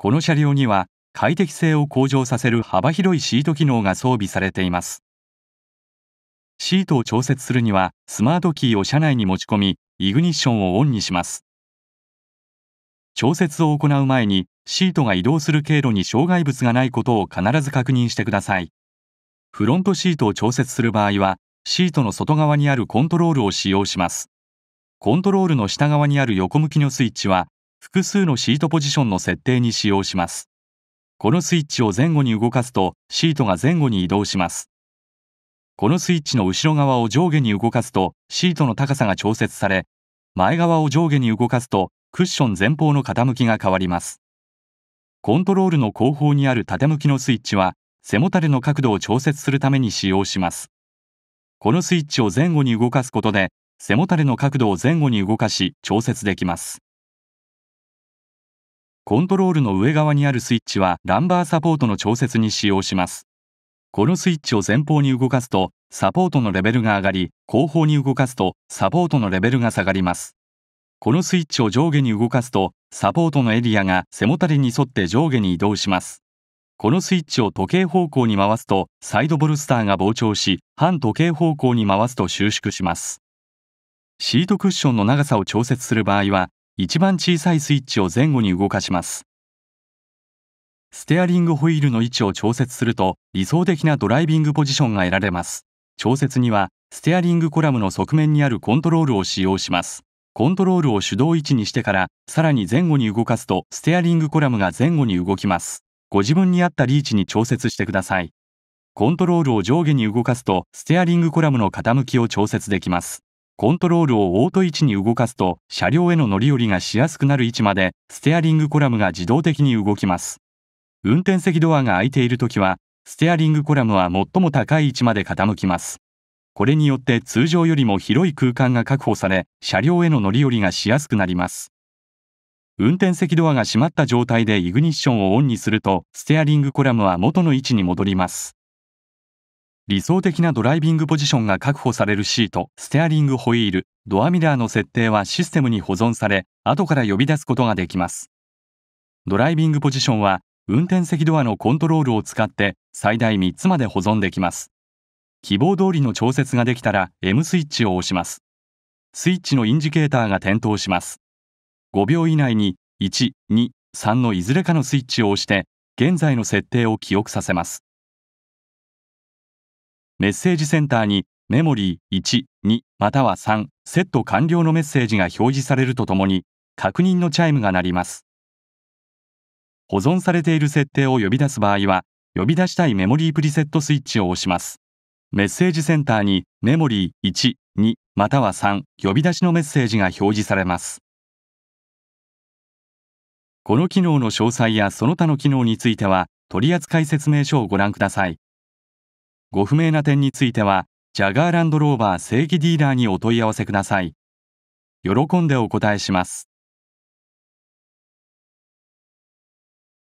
この車両には快適性を向上させる幅広いシート機能が装備されていますシートを調節するにはスマートキーを車内に持ち込みイグニッションをオンにします調節を行う前にシートが移動する経路に障害物がないことを必ず確認してくださいフロントシートを調節する場合はシートの外側にあるコントロールを使用しますコントロールの下側にある横向きのスイッチは複数のシートポジションの設定に使用します。このスイッチを前後に動かすとシートが前後に移動します。このスイッチの後ろ側を上下に動かすとシートの高さが調節され、前側を上下に動かすとクッション前方の傾きが変わります。コントロールの後方にある縦向きのスイッチは背もたれの角度を調節するために使用します。このスイッチを前後に動かすことで背もたれの角度を前後に動かし調節できます。コントロールの上側にあるスイッチはランバーサポートの調節に使用します。このスイッチを前方に動かすとサポートのレベルが上がり、後方に動かすとサポートのレベルが下がります。このスイッチを上下に動かすとサポートのエリアが背もたれに沿って上下に移動します。このスイッチを時計方向に回すとサイドボルスターが膨張し反時計方向に回すと収縮しますシートクッションの長さを調節する場合は一番小さいスイッチを前後に動かしますステアリングホイールの位置を調節すると理想的なドライビングポジションが得られます調節にはステアリングコラムの側面にあるコントロールを使用しますコントロールを手動位置にしてからさらに前後に動かすとステアリングコラムが前後に動きますご自分に合ったリーチに調節してくださいコントロールを上下に動かすとステアリングコラムの傾きを調節できますコントロールをオート位置に動かすと車両への乗り降りがしやすくなる位置までステアリングコラムが自動的に動きます。運転席ドアが開いているときは、ステアリングコラムは最も高い位置まで傾きます。これによって通常よりも広い空間が確保され、車両への乗り降りがしやすくなります。運転席ドアが閉まった状態でイグニッションをオンにすると、ステアリングコラムは元の位置に戻ります。理想的なドライビングポジションが確保されるシート、ステアリングホイール、ドアミラーの設定はシステムに保存され、後から呼び出すことができます。ドライビングポジションは、運転席ドアのコントロールを使って最大3つまで保存できます。希望通りの調節ができたら M スイッチを押します。スイッチのインジケーターが点灯します。5秒以内に1、2、3のいずれかのスイッチを押して、現在の設定を記憶させます。メッセージセンターにメモリー1、2または3セット完了のメッセージが表示されるとともに確認のチャイムが鳴ります。保存されている設定を呼び出す場合は呼び出したいメモリープリセットスイッチを押します。メッセージセンターにメモリー1、2または3呼び出しのメッセージが表示されます。この機能の詳細やその他の機能については取扱説明書をご覧ください。ご不明な点については、ジャガーランドローバー正規ディーラーにお問い合わせください。喜んでお答えします。